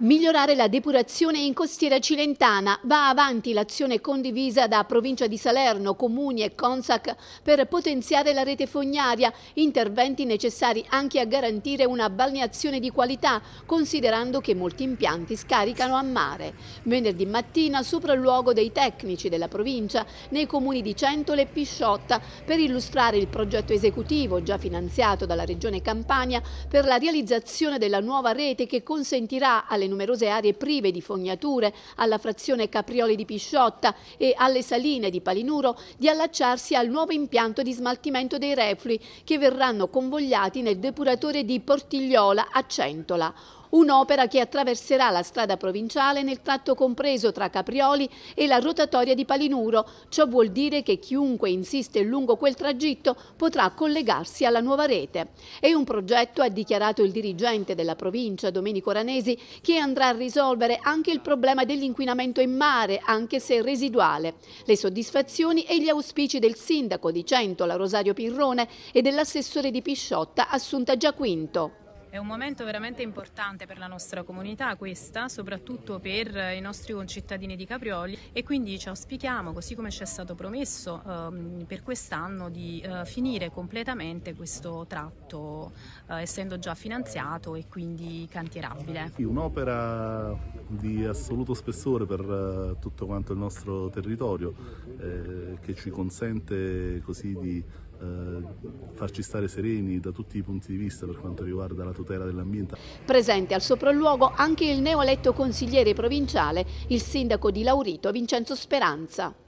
Migliorare la depurazione in costiera cilentana. Va avanti l'azione condivisa da provincia di Salerno, comuni e Consac per potenziare la rete fognaria, interventi necessari anche a garantire una balneazione di qualità, considerando che molti impianti scaricano a mare. Venerdì mattina sopralluogo dei tecnici della provincia nei comuni di Centole e Pisciotta per illustrare il progetto esecutivo già finanziato dalla Regione Campania per la realizzazione della nuova rete che consentirà alle alle numerose aree prive di fognature, alla frazione Caprioli di Pisciotta e alle saline di Palinuro di allacciarsi al nuovo impianto di smaltimento dei reflui che verranno convogliati nel depuratore di Portigliola a Centola un'opera che attraverserà la strada provinciale nel tratto compreso tra Caprioli e la rotatoria di Palinuro. Ciò vuol dire che chiunque insiste lungo quel tragitto potrà collegarsi alla nuova rete. È un progetto, ha dichiarato il dirigente della provincia, Domenico Ranesi, che andrà a risolvere anche il problema dell'inquinamento in mare, anche se residuale. Le soddisfazioni e gli auspici del sindaco di Centola, Rosario Pirrone, e dell'assessore di Pisciotta, Assunta Giaquinto. È un momento veramente importante per la nostra comunità questa, soprattutto per eh, i nostri concittadini di Caprioli e quindi ci auspichiamo, così come ci è stato promesso eh, per quest'anno, di eh, finire completamente questo tratto, eh, essendo già finanziato e quindi cantierabile. Un'opera di assoluto spessore per eh, tutto quanto il nostro territorio eh, che ci consente così di eh, farci stare sereni da tutti i punti di vista per quanto riguarda la tutela dell'ambiente. Presente al sopralluogo anche il neoeletto consigliere provinciale, il sindaco di Laurito Vincenzo Speranza.